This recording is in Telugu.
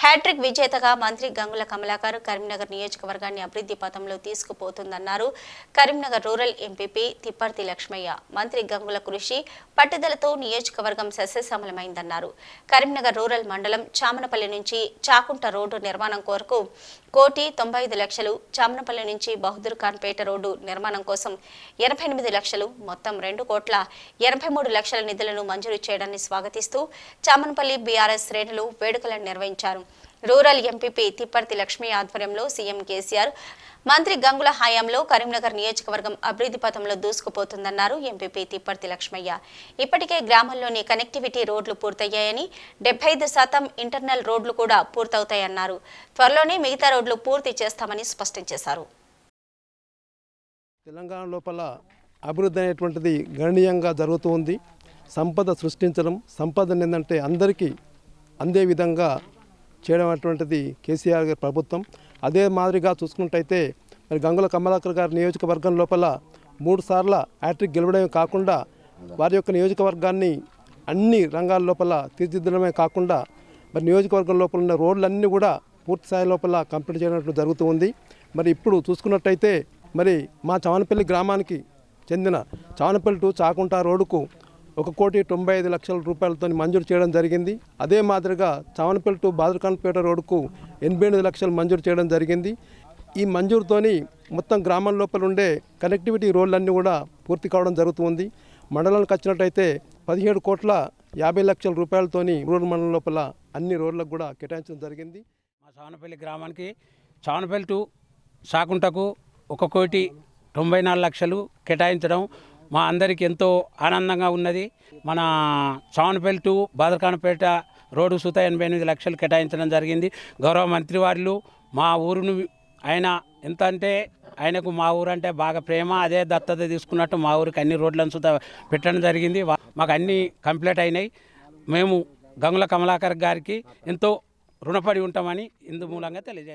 హ్యాట్రిక్ విజేతగా మంత్రి గంగుల కమలాకర్ కరీంనగర్ నియోజకవర్గాన్ని అభివృద్ధి పథంలో తీసుకుపోతుందన్నారు కరీంనగర్ రూరల్ ఎంపీపీ తిప్పర్తి లక్ష్మయ్య మంత్రి గంగుల కృషి పట్టుదలతో నియోజకవర్గం సస్యసమలమైందన్నారు కరీంనగర్ రూరల్ మండలం చామనపల్లి నుంచి చాకుంట రోడ్డు నిర్మాణం కొరకు కోటి తొంభై ఐదు లక్షలు చామనపల్లి నుంచి బహదూర్ ఖాన్పేట రోడ్డు నిర్మాణం కోసం ఎనభై ఎనిమిది లక్షలు మొత్తం రెండు కోట్ల ఎనభై మూడు లక్షల నిధులను మంజూరు చేయడాన్ని స్వాగతిస్తూ చామన్పల్లి బీఆర్ఎస్ శ్రేణులు వేడుకలను నిర్వహించారు రూరల్ ఎంపీపీ తిప్పర్తి లక్ష్మీ ఆధ్వర్యంలో సీఎం కేసీఆర్ మంత్రి గంగుల హయాంలో కరీంనగర్ నియోజకవర్గం అభివృద్ధి పథంలో దూసుకుపోతుందన్నారు ఎంపీపీ తిప్పర్తి లక్ష్మయ్య ఇప్పటికే గ్రామంలోని కనెక్టివిటీ రోడ్లు పూర్తయ్యాయని డెబ్బై శాతం ఇంటర్నల్ రోడ్లు కూడా పూర్తవుతాయన్నారు త్వరలోనే మిగతా రోడ్లు పూర్తి చేస్తామని స్పష్టం చేశారు తెలంగాణ లోపల అభివృద్ధి అనేటువంటిది గణనీయంగా జరుగుతూ ఉంది సంపద సృష్టించడం సంపద ఏంటంటే అందరికీ అందే విధంగా చేయడం అటువంటిది కేసీఆర్ గారి ప్రభుత్వం అదే మాదిరిగా చూసుకున్నట్టయితే మరి గంగుల కమలాకర్ గారి నియోజకవర్గం లోపల మూడు సార్ల హ్యాట్రిక్ గెలవడమే కాకుండా వారి యొక్క నియోజకవర్గాన్ని అన్ని రంగాల లోపల తీర్చిదిద్దడమే కాకుండా మరి నియోజకవర్గం లోపల ఉన్న రోడ్లన్నీ కూడా పూర్తి స్థాయి లోపల కంప్లీట్ చేయడం జరుగుతూ ఉంది మరి ఇప్పుడు చూసుకున్నట్టయితే మరి మా చవనపల్లి గ్రామానికి చెందిన చవనపల్లి టు చాకుంటా రోడ్డుకు ఒక కోటి తొంభై ఐదు లక్షల రూపాయలతో మంజూరు చేయడం జరిగింది అదే మాదిరిగా చవనపల్లి టు బాదరకాన్పేట రోడ్కు ఎనభై ఎనిమిది లక్షలు మంజూరు చేయడం జరిగింది ఈ మంజూరుతోని మొత్తం గ్రామం లోపల ఉండే కనెక్టివిటీ రోడ్లన్నీ కూడా పూర్తి కావడం జరుగుతుంది మండలానికి వచ్చినట్టయితే పదిహేడు కోట్ల యాభై లక్షల రూపాయలతోని రూరల్ మండలం లోపల అన్ని రోడ్లకు కూడా కేటాయించడం జరిగింది మా చావనపల్లి గ్రామానికి చావనపల్లి టు సాకుంటకు ఒక కోటి తొంభై నాలుగు లక్షలు కేటాయించడం మా అందరికి ఎంతో ఆనందంగా ఉన్నది మన చౌన్పల్లి టు బాదర్ఖాన్పేట రోడ్డు సూత ఎనభై ఎనిమిది లక్షలు కేటాయించడం జరిగింది గౌరవ మంత్రి వారిలు మా ఊరును ఆయన ఎంత అంటే ఆయనకు మా ఊరు అంటే బాగా ప్రేమ అదే దత్తత తీసుకున్నట్టు మా ఊరికి అన్ని రోడ్లను సుత పెట్టడం జరిగింది మాకు అన్నీ కంప్లీట్ అయినాయి మేము గంగుల కమలాకర్ గారికి ఎంతో రుణపడి ఉంటామని ఇందు మూలంగా తెలియజేయండి